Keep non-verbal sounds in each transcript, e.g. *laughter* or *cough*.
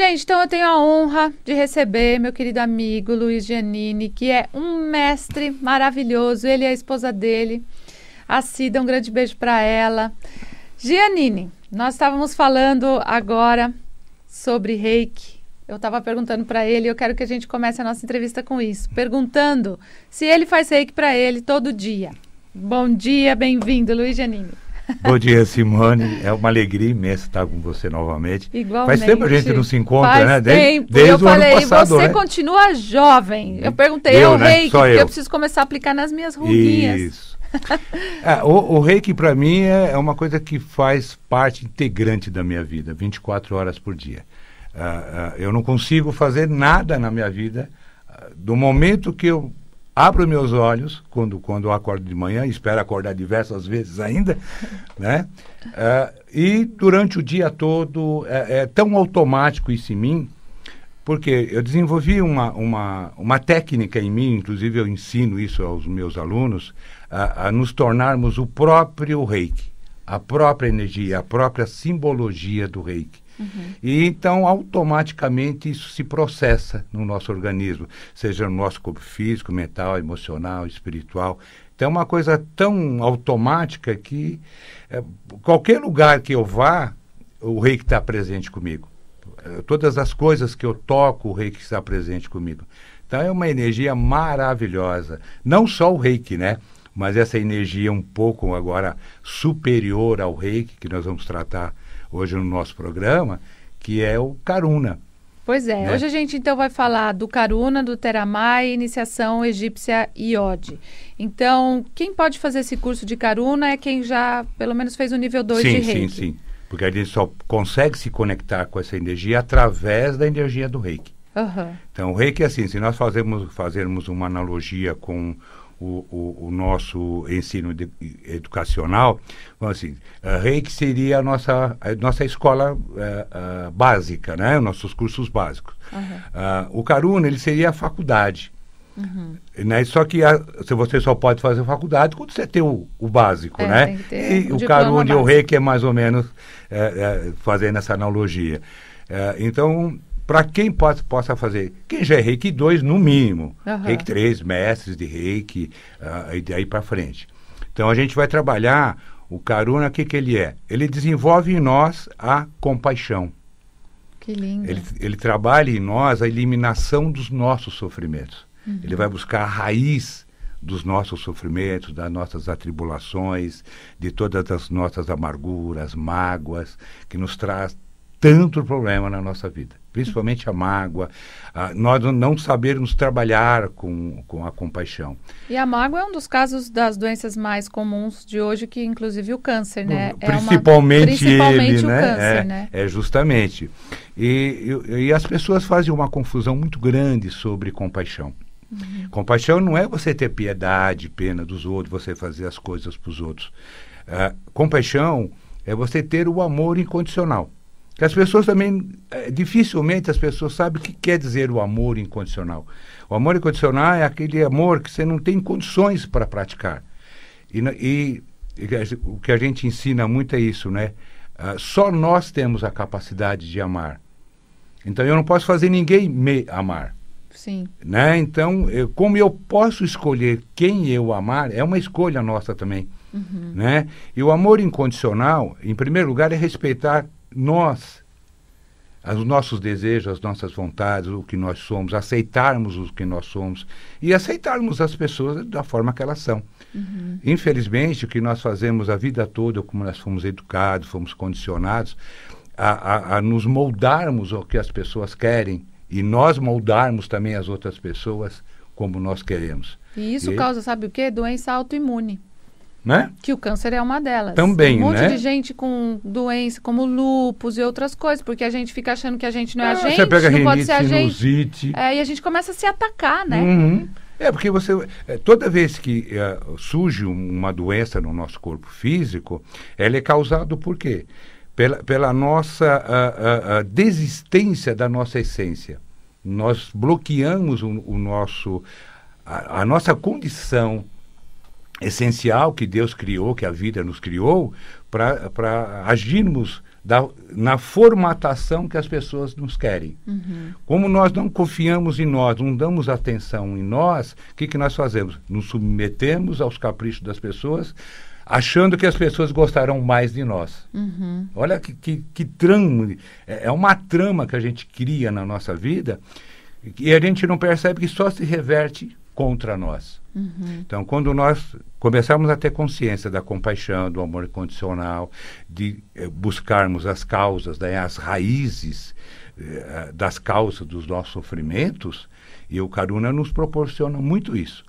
Gente, então eu tenho a honra de receber meu querido amigo Luiz Giannini, que é um mestre maravilhoso. Ele é a esposa dele, a Cida. Um grande beijo para ela. Giannini, nós estávamos falando agora sobre reiki. Eu estava perguntando para ele, eu quero que a gente comece a nossa entrevista com isso, perguntando se ele faz reiki para ele todo dia. Bom dia, bem-vindo, Luiz Giannini. Bom dia, Simone. É uma alegria imensa estar com você novamente. Igualmente. Faz tempo que a gente não se encontra, Faz né? Desde, tempo. desde eu o falei, ano passado, você né? continua jovem. Eu perguntei, ao é o né? reiki, Só eu. eu preciso começar a aplicar nas minhas ruguinhas. Isso. É, o, o reiki, para mim, é, é uma coisa que faz parte integrante da minha vida, 24 horas por dia. Ah, ah, eu não consigo fazer nada na minha vida ah, do momento que eu abro meus olhos quando, quando eu acordo de manhã, espero acordar diversas vezes ainda, *laughs* né? Eh, e durante o dia todo é, é, tão automático isso em mim, porque eu desenvolvi uma, uma, uma técnica em mim, inclusive eu ensino isso aos meus alunos, a, a nos tornarmos o próprio reiki, a própria energia, a própria simbologia do reiki. Uhum. E então, automaticamente, isso se processa no nosso organismo, seja no nosso corpo físico, mental, emocional, espiritual. Então, é uma coisa tão automática que é, qualquer lugar que eu vá, o rei que está presente comigo. Eh, todas as coisas que eu toco, o rei que está presente comigo. Então, é uma energia maravilhosa. Não só o reiki, né? Mas essa energia um pouco agora superior ao reiki, que nós vamos tratar hoje no nosso programa, que é o Caruna. Pois é, né? hoje a gente então vai falar do Caruna, do Teramai, Iniciação Egípcia e Ode. Então, quem pode fazer esse curso de Caruna é quem já, pelo menos, fez o nível 2 de reiki. Sim, sim, sim. Porque a gente só consegue se conectar com essa energia através da energia do reiki. Uhum. Então, o reiki é assim, se nós fazemos, fazermos uma analogia com o, o, o nosso ensino de, educacional, vamos assim, a eh, REIC seria a nossa, a nossa escola a, eh, a eh, básica, né? nossos cursos básicos. Uhum. o karuna ele seria a faculdade. Uhum. Né? Só que a, se você só pode fazer faculdade quando você tem o, o básico, é, né? E o karuna e o REIC é mais ou menos é, é, fazendo essa analogia. então, para quem pode, possa fazer. Quem já é reiki 2, no mínimo. Uhum. Reiki 3, mestres de reiki, uh, e daí para frente. Então a gente vai trabalhar o Karuna, o que, que ele é? Ele desenvolve em nós a compaixão. Que lindo. Ele, ele trabalha em nós a eliminação dos nossos sofrimentos. Uhum. Ele vai buscar a raiz dos nossos sofrimentos, das nossas atribulações, de todas as nossas amarguras, mágoas, que nos traz tanto problema na nossa vida, principalmente a mágoa, a, nós não sabermos trabalhar com, com a compaixão. E a mágoa é um dos casos das doenças mais comuns de hoje, que inclusive o câncer, né? É principalmente, uma, principalmente ele, o né? câncer, é, né? É justamente. E, e, e as pessoas fazem uma confusão muito grande sobre compaixão. Uhum. Compaixão não é você ter piedade, pena dos outros, você fazer as coisas para os outros. Uh, compaixão é você ter o amor incondicional que as pessoas também, eh, dificilmente as pessoas sabem o que quer dizer o amor incondicional. O amor incondicional é aquele amor que você não tem condições para praticar. E, e, e, o que a gente ensina muito é isso, né? Ah, só nós temos a capacidade de amar. Então eu não posso fazer ninguém me amar. Sim. Né? Então, eu, como eu posso escolher quem eu amar, é uma escolha nossa também. Uhum. Né? E o amor incondicional, em primeiro lugar, é respeitar nós, os nossos desejos, as nossas vontades, o que nós somos, aceitarmos o que nós somos e aceitarmos as pessoas da forma que elas são. Uhum. Infelizmente, o que nós fazemos a vida toda, como nós fomos educados, fomos condicionados a, a, a nos moldarmos ao que as pessoas querem e nós moldarmos também as outras pessoas como nós queremos. E isso e... causa, sabe o quê? Doença autoimune né? Que o câncer é uma delas. Também, né? Um monte né? de gente com doença, como lupus e outras coisas, porque a gente fica achando que a gente não é, é a gente, você pega não pode ser a sinusite. gente. É, e a gente começa a se atacar, né? Uhum. É, porque você. É, toda vez que é, surge uma doença no nosso corpo físico, ela é causada por quê? Pela, pela nossa desistência da nossa essência. Nós bloqueamos o, o nosso, a, a nossa condição essencial que Deus criou, que a vida nos criou, para agirmos da, na formatação que as pessoas nos querem. Uhum. Como nós não confiamos em nós, não damos atenção em nós, o que, que nós fazemos? Nos submetemos aos caprichos das pessoas, achando que as pessoas gostarão mais de nós. Uhum. Olha que, que, que trama, é, é uma trama que a gente cria na nossa vida e a gente não percebe que só se reverte contra nós. Uhum. Então, quando nós começarmos a ter consciência da compaixão, do amor incondicional, de eh, buscarmos as causas, né, as raízes eh, das causas dos nossos sofrimentos, e o Karuna nos proporciona muito isso.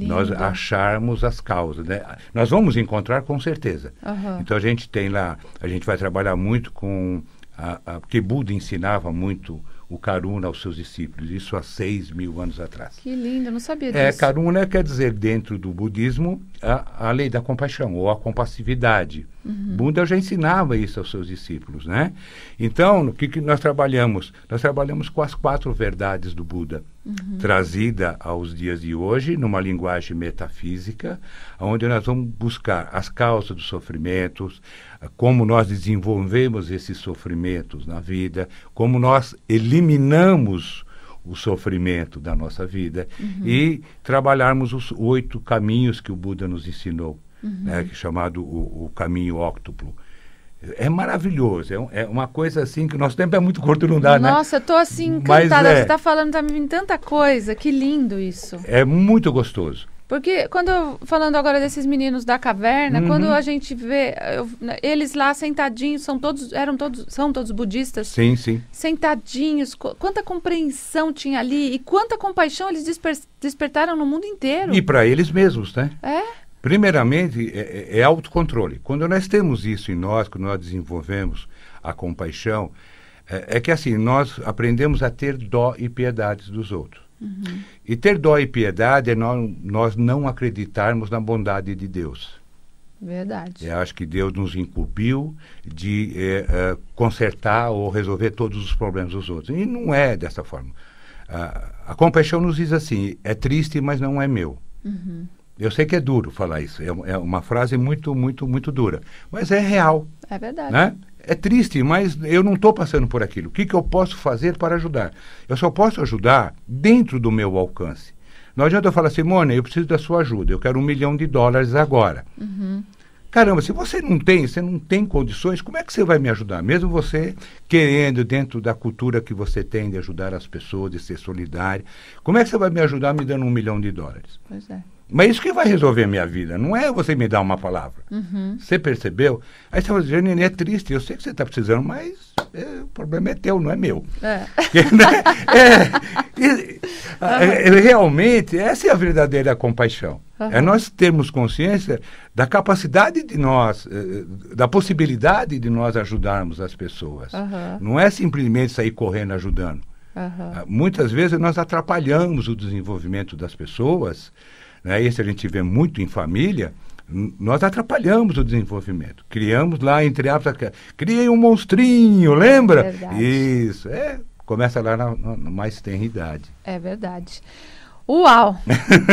Nós acharmos as causas, né? Nós vamos encontrar com certeza. Uhum. Então a gente tem lá, a gente vai trabalhar muito com a, a, porque Buda ensinava muito o Karuna aos seus discípulos, isso há seis mil anos atrás. Que lindo, eu não sabia é, disso. É, Karuna quer dizer, dentro do budismo, a, a lei da compaixão ou a compassividade. Uhum. Buda já ensinava isso aos seus discípulos, né? Então, o que, que nós trabalhamos? Nós trabalhamos com as quatro verdades do Buda, uhum. trazida aos dias de hoje, numa linguagem metafísica, onde nós vamos buscar as causas dos sofrimentos, como nós desenvolvemos esses sofrimentos na vida, como nós eliminamos o sofrimento da nossa vida uhum. e trabalharmos os oito caminhos que o Buda nos ensinou, uhum. né, é chamado o, o caminho óctuplo. É maravilhoso, é, um, é, uma coisa assim que o nosso tempo é muito curto, não dá, Nossa, né? Nossa, eu assim encantada, Mas, é, você está falando, está me vindo tanta coisa, que lindo isso. É muito gostoso. Porque quando falando agora desses meninos da caverna, uhum. quando a gente vê eu, né, eles lá sentadinhos, são todos eram todos são todos budistas. Sim, sim. Sentadinhos, quanta compreensão tinha ali e quanta compaixão eles desper, despertaram no mundo inteiro. E para eles mesmos, né? É. Primeiramente é, é, é autocontrole. Quando nós temos isso em nós, quando nós desenvolvemos a compaixão, é, é que assim nós aprendemos a ter dó e piedade dos outros. Uhum. E ter dó e piedade é nós, nós não acreditarmos na bondade de Deus. Verdade. Eu acho que Deus nos incumbiu de é, é, consertar ou resolver todos os problemas dos outros. E não é dessa forma. A, a compaixão nos diz assim: é triste, mas não é meu. Uhum. Eu sei que é duro falar isso, é, é uma frase muito, muito, muito dura, mas é real. É verdade. Né? É triste, mas eu não estou passando por aquilo. O que, que eu posso fazer para ajudar? Eu só posso ajudar dentro do meu alcance. Não adianta eu falar, Simone, eu preciso da sua ajuda, eu quero um milhão de dólares agora. Uhum. Caramba, se você não tem, você não tem condições, como é que você vai me ajudar? Mesmo você querendo, dentro da cultura que você tem de ajudar as pessoas, de ser solidário, como é que você vai me ajudar me dando um milhão de dólares? Pois é. Mas isso que vai resolver a minha vida, não é você me dar uma palavra. Uhum. Você percebeu? Aí você fala, Janine, é triste, eu sei que você está precisando, mas é, o problema é teu, não é meu. É. Né, é, é, realmente, essa é a verdadeira compaixão. Uhum. É nós termos consciência da capacidade de nós, eh, eh, da possibilidade de nós ajudarmos as pessoas. Uhum. Não é simplesmente sair correndo ajudando. Ah, muitas vezes nós atrapalhamos o desenvolvimento das pessoas né, isso a gente vê muito em família, nós atrapalhamos o desenvolvimento. Criamos lá, entre aspas, criei um monstrinho, lembra? É isso, é, começa lá na, na, mais tenridade. É verdade. Uau!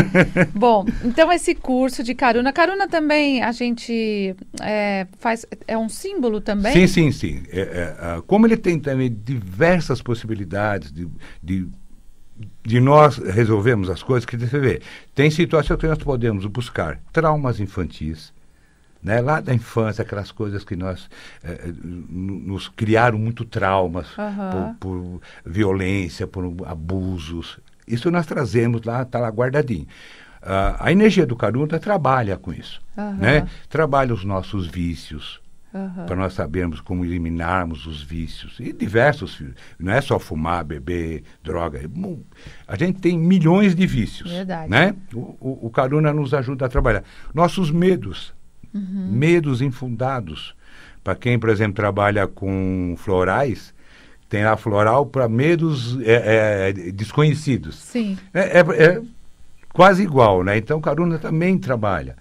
*laughs* Bom, então esse curso de Caruna, Caruna também a gente é, faz, é um símbolo também? Sim, sim, sim. É, é, ah, como ele tem também diversas possibilidades de, de de nós resolvemos as coisas que você vê. Tem situações que nós podemos buscar traumas infantis, né? lá da infância, aquelas coisas que nós eh, eh, nos criaram muito traumas uhum. por, por, violência, por abusos. Isso nós trazemos lá, está lá guardadinho. Uh, a energia do Caruna trabalha com isso, uhum. né? Trabalha os nossos vícios, Uhum. Para nós sabermos como eliminarmos os vícios. E diversos Não é só fumar, beber, droga. É a gente tem milhões de vícios. Verdade. Né? O, o, o Caruna nos ajuda a trabalhar. Nossos medos. Uhum. Medos infundados. Para quem, por exemplo, trabalha com florais, tem lá floral para medos é, é, desconhecidos. Sim. É, é, é quase igual, né? Então, Caruna também trabalha.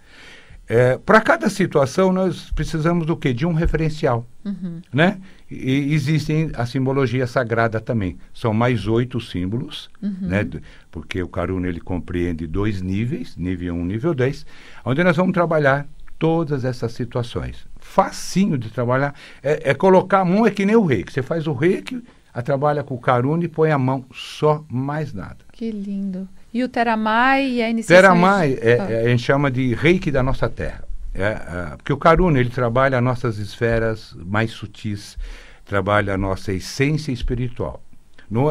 É, para cada situação, nós precisamos do quê? De um referencial. Uhum. Né? E existem a simbologia sagrada também. São mais oito símbolos, uhum. né? porque o Karuna ele compreende dois níveis, nível 1 um, nível 10, onde nós vamos trabalhar todas essas situações. Facinho de trabalhar. É, é colocar a mão, é que nem o reiki. Você faz o reiki, trabalha com o Karuna e põe a mão só, mais nada. Que lindo. E o Teramai e a iniciação... Teramai, é, ah. é, a gente chama de reiki da nossa terra. É, é, porque o Karuna, ele trabalha as nossas esferas mais sutis, trabalha a nossa essência espiritual.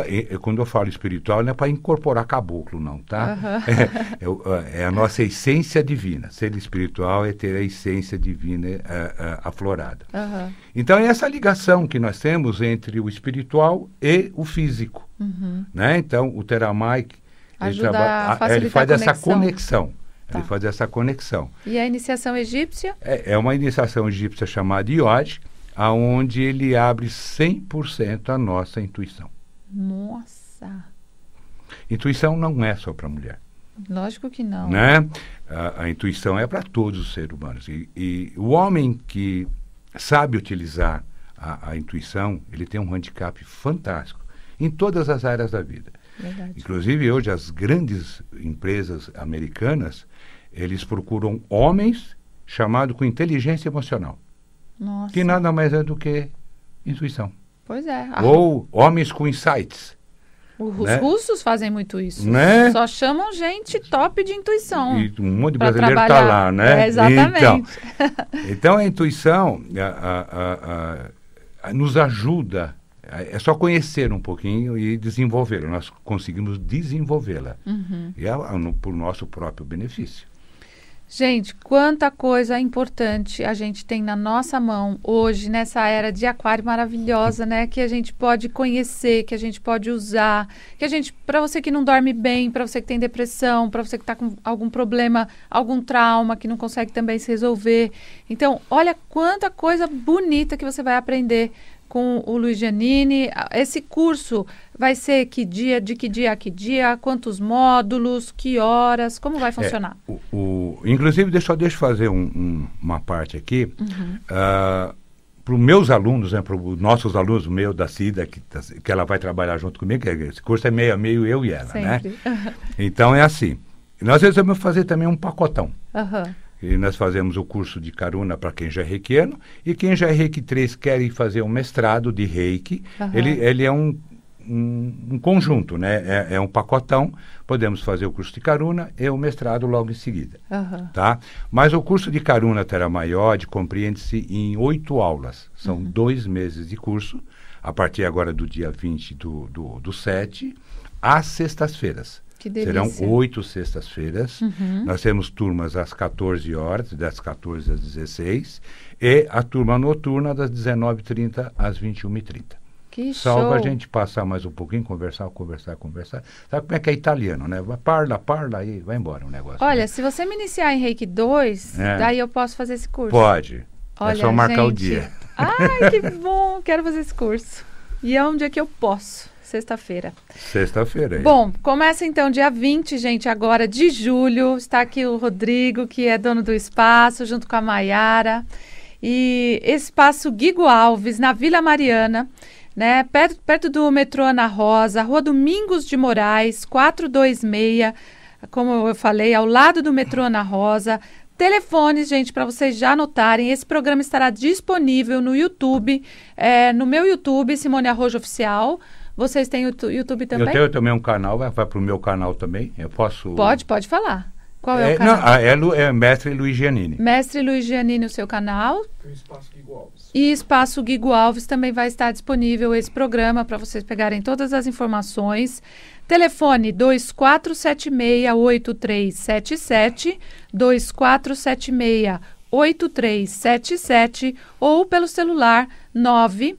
É, é, quando eu falo espiritual, não é para incorporar caboclo, não, tá? Uhum. *laughs* É, é, a nossa essência divina. Ser espiritual é ter a essência divina aflorada. Uhum. Então, é essa ligação que nós temos entre o espiritual e o físico. Uhum. Né? Então, o Teramai, ele, a é, ele faz a essa conexão. Tá. Ele faz essa conexão. E a iniciação egípcia? É, é uma iniciação egípcia chamada Iod, aonde ele abre 100% a nossa intuição. Nossa! Intuição não é só para mulher. Lógico que não. Né? A, a intuição é para todos os seres humanos. E, e, o homem que sabe utilizar a, a intuição, ele tem um handicap fantástico em todas as áreas da vida. Verdade. Inclusive, hoje, as grandes empresas americanas, eles procuram homens chamados com inteligência emocional. Nossa. Que nada mais é do que intuição. Pois é. Ah. Ou homens com insights. Os né? russos fazem muito isso. Né? Só chamam gente top de intuição. E um monte de brasileiro está lá, né? É, exatamente. Então, então a intuição a, a, a, nos ajuda é só conhecer um pouquinho e desenvolver. Nós conseguimos desenvolvê-la. Uhum. E ela, no, por nosso próprio benefício. Gente, quanta coisa importante a gente tem na nossa mão hoje, nessa era de aquário maravilhosa, né? Que a gente pode conhecer, que a gente pode usar, que a gente, para você que não dorme bem, para você que tem depressão, para você que está com algum problema, algum trauma que não consegue também se resolver. Então, olha quanta coisa bonita que você vai aprender com o Luiz Giannini. Esse curso vai ser que dia, de que dia a que dia, quantos módulos, que horas, como vai é, funcionar? É, o, o, inclusive, deixa, deixa eu fazer um, um, uma parte aqui. Uhum. Uh, ah, para os meus alunos, né, para os nossos alunos, o meu, da Cida, que, tá, que ela vai trabalhar junto comigo, que é, esse curso é meio a meio eu e ela, né? Sempre. né? *laughs* então é assim. Nós resolvemos fazer também um pacotão. Uhum. E nós fazemos o curso de Karuna para quem já é reikiano. E quem já é reiki 3 quer fazer um mestrado de reiki, uhum. ele, ele é um, um, um conjunto, né? É, é, um pacotão. Podemos fazer o curso de Karuna e o mestrado logo em seguida. Uhum. Tá? Mas o curso de Karuna Teramaiode compreende-se em oito aulas. São uhum. dois meses de curso, a partir agora do dia 20 do, do, do 7, às sextas-feiras. Serão oito sextas-feiras. Uhum. Nós temos turmas às 14 horas, das 14 às 16, e a turma noturna das 19h30 às 21h30. Que Salva show. a gente passar mais um pouquinho, conversar, conversar, conversar. Sabe como é que é italiano, né? Parla, parla e vai embora o negócio. Olha, né? se você me iniciar em Reiki 2, é. daí eu posso fazer esse curso. Pode. É Olha, é só marcar gente. o dia. Ai, que bom! Quero fazer esse curso. E é um dia é que eu posso. Sexta-feira. Sexta-feira. Bom, começa então dia 20, gente, agora de julho. Está aqui o Rodrigo, que é dono do espaço, junto com a Maiara. E espaço Guigo Alves, na Vila Mariana, né? Perto, perto do metrô Ana Rosa, Rua Domingos de Moraes, 426, como eu falei, ao lado do metrô Ana Rosa. Telefones, gente, para vocês já anotarem. Esse programa estará disponível no YouTube, é, no meu YouTube, Simone Arrojo Oficial. Vocês têm o YouTube também? Eu tenho também um canal, vai, vai para o meu canal também. Eu posso. Pode, pode falar. Qual é, é o canal? Não, ah, é, é Mestre Luiz Giannini. Mestre Luiz Giannini, o seu canal. E Espaço Guigo Alves. E Espaço Guigo Alves também vai estar disponível esse programa para vocês pegarem todas as informações. Telefone 2476-8377, 2476-8377 ou pelo celular 9...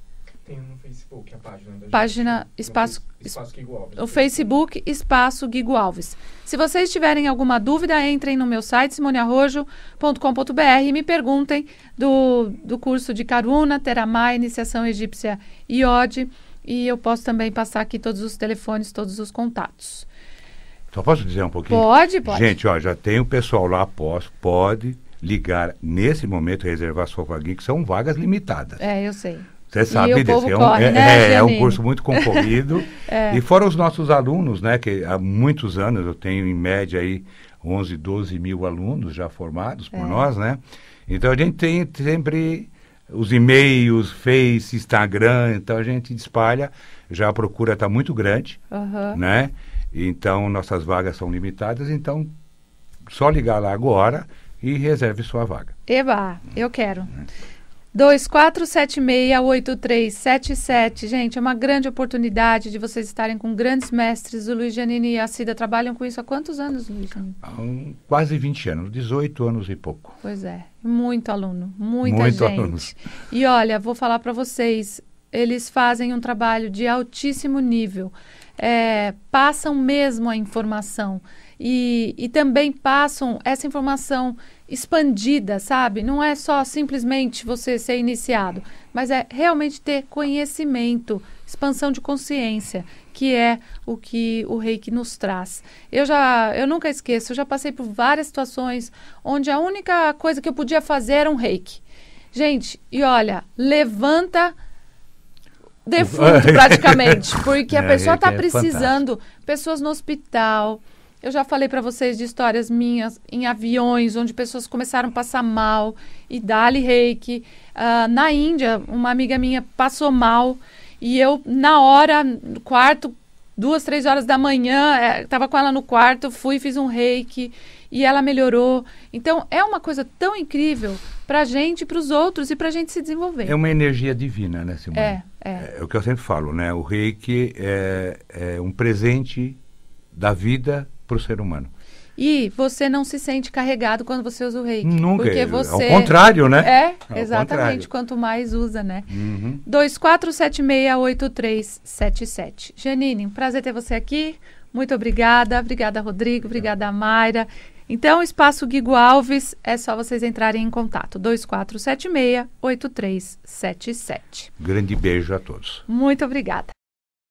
tem no Facebook a página da Página gente, Espaço, espaço Guigo Alves. O Facebook Espaço Guigo Alves. Se vocês tiverem alguma dúvida, entrem no meu site simonearrojo.com.br e me perguntem do, do curso de Caruna, Teramá, Iniciação Egípcia e Ode. E eu posso também passar aqui todos os telefones, todos os contatos. Só posso dizer um pouquinho? Pode, pode. Gente, ó, já tem o pessoal lá, posso, pode ligar nesse momento, reservar sua vaguinha, que são vagas limitadas. É, eu sei. Você sabe disso. É, um, corre, é, né, é, é um, curso muito concorrido. *laughs* é. E fora os nossos alunos, né? Que há muitos anos, eu tenho em média aí 11, 12 mil alunos já formados por é. nós, né? Então a gente tem sempre os e-mails, Face, Instagram, então a gente espalha, já a procura está muito grande, uhum. né? Então nossas vagas são limitadas, então só ligar lá agora e reserve sua vaga. Eba, eu quero. É. 24768377. Gente, é uma grande oportunidade de vocês estarem com grandes mestres. O Luiz Janine e a Cida trabalham com isso há quantos anos, Luiz Janine? um, quase 20 anos, 18 anos e pouco. Pois é, muito aluno, muita muito gente. Alunos. E olha, vou falar para vocês, eles fazem um trabalho de altíssimo nível. É, passam mesmo a informação e, e também passam essa informação expandida, sabe? Não é só simplesmente você ser iniciado, mas é realmente ter conhecimento, expansão de consciência, que é o que o reiki nos traz. Eu já, eu nunca esqueço, eu já passei por várias situações onde a única coisa que eu podia fazer era um reiki. Gente, e olha, levanta defunto *laughs* praticamente, porque a é, pessoa está é precisando, fantástico. pessoas no hospital, eu já falei para vocês de histórias minhas em aviões, onde pessoas começaram a passar mal e dali reiki. Uh, na Índia, uma amiga minha passou mal e eu, na hora, no quarto, duas, três horas da manhã, estava é, com ela no quarto, fui, fiz um reiki e ela melhorou. Então, é uma coisa tão incrível para a gente, para os outros e para a gente se desenvolver. É uma energia divina, né, Simone? É, é, é. é o que eu sempre falo, né? O reiki é, é um presente da vida para o ser humano. E você não se sente carregado quando você usa o reiki. Nunca. Porque é, você... Ao contrário, né? É, ao exatamente. Contrário. Quanto mais usa, né? Uhum. 24768377. Janine, prazer ter você aqui. Muito obrigada. Obrigada, Rodrigo. Obrigada, Mayra. Então, Espaço Guigo Alves, é só vocês entrarem em contato. 2476-8377. Grande beijo a todos. Muito obrigada.